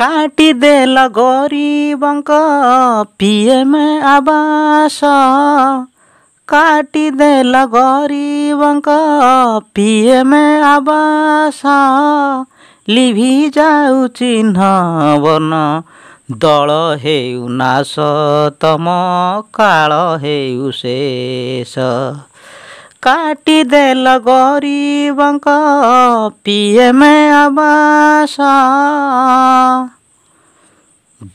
काटिदे ल गरिबङ्क पिएम आवास काटिदे ल गरिबङ्क पिएम आवास लिभि जाऊ चिन्ह बन दल हेउ नास तम काल हेउ शेष काटी दे लगोरी बङ्क पीएम आबासा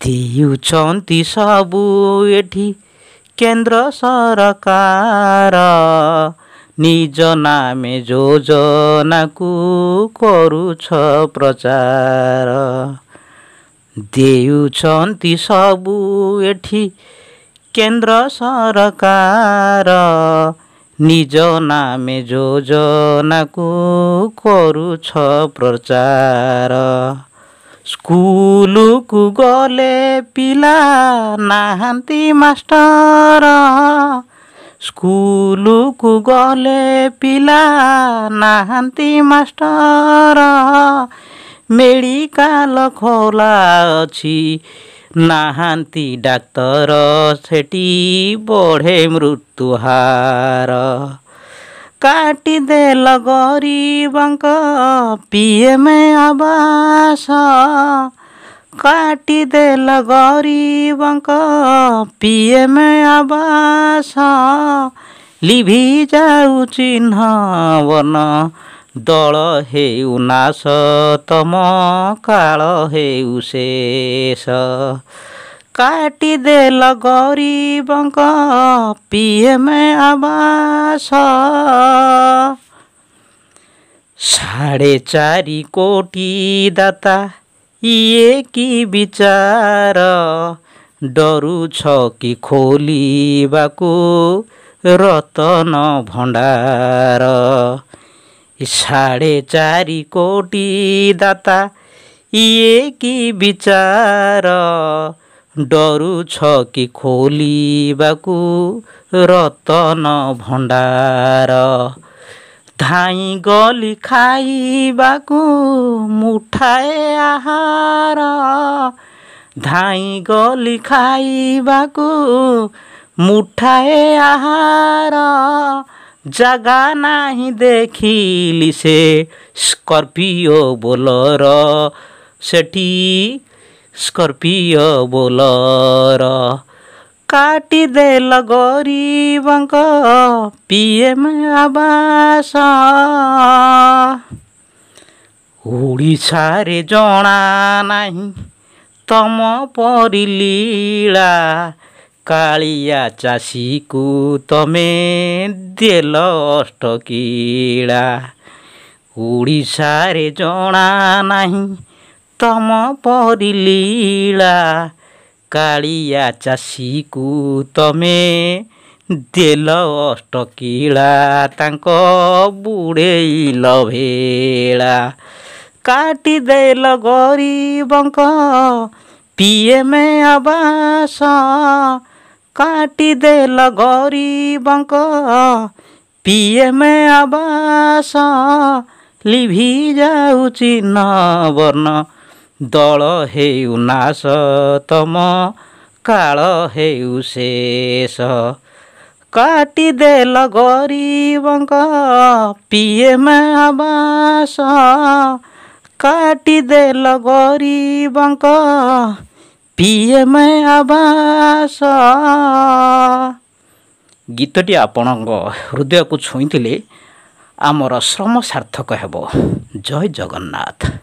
दियु शान्ति सबु एठी केन्द्र सरकार निज नामे जो जोनाकु करुछ प्रचार दियु शान्ति सबु एठी केन्द्र सरकार ନିଜ ନାମେ ଯୋଜନାକୁ କରୁଛ ପ୍ରଚାର ସ୍କୁଲକୁ ଗଲେ ପିଲା ନାହାନ୍ତି ମାଷ୍ଟର ସ୍କୁଲକୁ ଗଲେ ପିଲା ନାହାନ୍ତି ମାଷ୍ଟର ମେଡ଼ିକାଲ ଖୋଲା ଅଛି नाहान्ति हन्ति डाक्टर सेटी बढे मृत्यु हार काटि देल गरी बङ्क पिएमे आबासा काटि देल गरी बङ्क पिएमे आबासा लिभि जाऊ चिन्ह वर्ण दल हे नास काल म काल काटिदेल शाटिदे पिएम आवास साढे कोटी दाता कि विचार डरु छ कि खोलिबाको रतन भण्डार साढ़े चारि कोटी दाता ये कि विचार डरु कि खोलिबाकु रतन भंडार धाई गली খাইবাকু মুঠায়ে आहार ধাই গলি খাইবাকু মুঠায়ে আহার नाही देखिली से स्कर्पियो बोलर सेटी स्कर्पियो बोलर काटिदे लरेबको जणा नाही तम परिलीला কালিয়া চাষীকু তমে দেল অষ্টকিড়া ଓଡ଼ିଶାରେ ଜଣା ନାହିଁ ତମ ପରି ଲୀଳା କାଳିଆ ଚାଷୀକୁ ତମେ ଦେଲ ଅଷ୍ଟକିଳା ତାଙ୍କ ବୁଡ଼େଇଲ ଭେଳା କାଟିଦେଲ ଗରିବଙ୍କ ପିଏମ୍ ଆବାସ काटि देल गरी बंक, पी ए में आबास, लिभी जाउचि नवर्न, दल हे उनास, तम काड़ हे उसेश, काटि देल गरी बंक, पी ए में काटि देल गरी बंक, ପିଏମଏ ଆବାସ ଗୀତଟି ଆପଣଙ୍କ ହୃଦୟକୁ ଛୁଇଁଥିଲେ ଆମର ଶ୍ରମ ସାର୍ଥକ ହେବ ଜୟ ଜଗନ୍ନାଥ